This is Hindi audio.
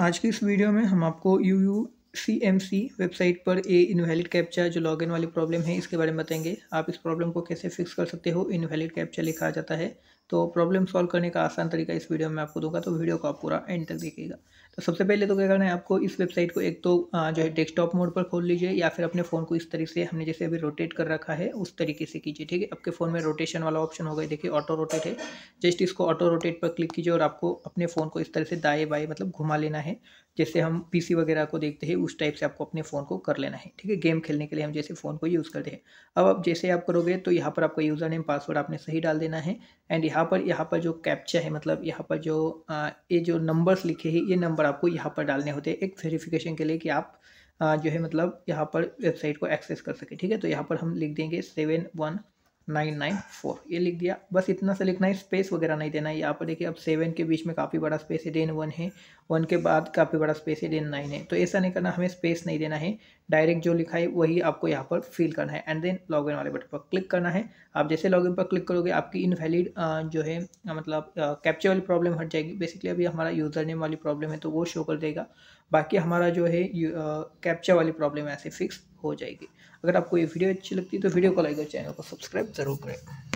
आज की इस वीडियो में हम आपको U U C M C website पर ए इनवैलिड कैप्चा जो लॉगिन वाली प्रॉब्लम है इसके बारे में बताएंगे आप इस प्रॉब्लम को कैसे फिक्स कर सकते हो इनवैलिड कैप्चा लिखा जाता है तो प्रॉब्लम सॉल्व करने का आसान तरीका इस वीडियो में आपको दूंगा तो वीडियो को आप पूरा एंड तक देखिएगा तो सबसे पहले तो क्या करना है आपको इस वेबसाइट को एक तो जो है डेस्कटॉप मोड पर खोल लीजिए या फिर अपने फ़ोन को इस तरीके से हमने जैसे अभी रोटेट कर रखा है उस तरीके से कीजिए ठीक है आपके फ़ोन में रोटेशन वाला ऑप्शन होगा देखिए ऑटो रोटेट है जस्ट इसको ऑटो रोटेट पर क्लिक कीजिए और आपको अपने फ़ोन को इस तरह से दाएँ बाएँ मतलब घुमा लेना है जैसे हम पी वगैरह को देखते हैं उस टाइप से आपको अपने फ़ोन को कर लेना है ठीक है गेम खेलने के लिए हम जैसे फ़ोन को यूज़ करते हैं अब आप जैसे आप करोगे तो यहाँ पर आपका यूज़र नेम पासवर्ड आपने सही डाल देना है एंड यहाँ पर यहाँ पर जो कैप्चा है मतलब यहाँ पर जो ये जो नंबर्स लिखे हैं ये नंबर आपको यहाँ पर डालने होते हैं एक वेरीफिकेशन के लिए कि आप जो है मतलब यहाँ पर वेबसाइट को एक्सेस कर सके ठीक है तो यहाँ पर हम लिख देंगे seven one nine nine four ये लिख दिया बस इतना सा लिखना है स्पेस वगैरह नहीं देना है यहाँ पर देखिए अब सेवन के बीच में काफ़ी बड़ा स्पेस है देन वन है वन के बाद काफ़ी बड़ा स्पेस है देन नाइन है तो ऐसा नहीं करना हमें स्पेस नहीं देना है डायरेक्ट जो लिखा है वही आपको यहाँ पर फिल करना है एंड देन लॉग वाले बटन पर क्लिक करना है आप जैसे लॉगिन पर क्लिक करोगे आपकी इनवैलिड जो है मतलब कैप्चर वाली प्रॉब्लम हट जाएगी बेसिकली अभी हमारा यूज़र नेम वाली प्रॉब्लम है तो वो शो कर देगा बाकी हमारा जो है कैप्चर वाली प्रॉब्लम है ऐसे फिक्स हो जाएगी अगर आपको ये वीडियो अच्छी लगती है तो वीडियो को लाइक और चैनल को सब्सक्राइब ज़रूर करें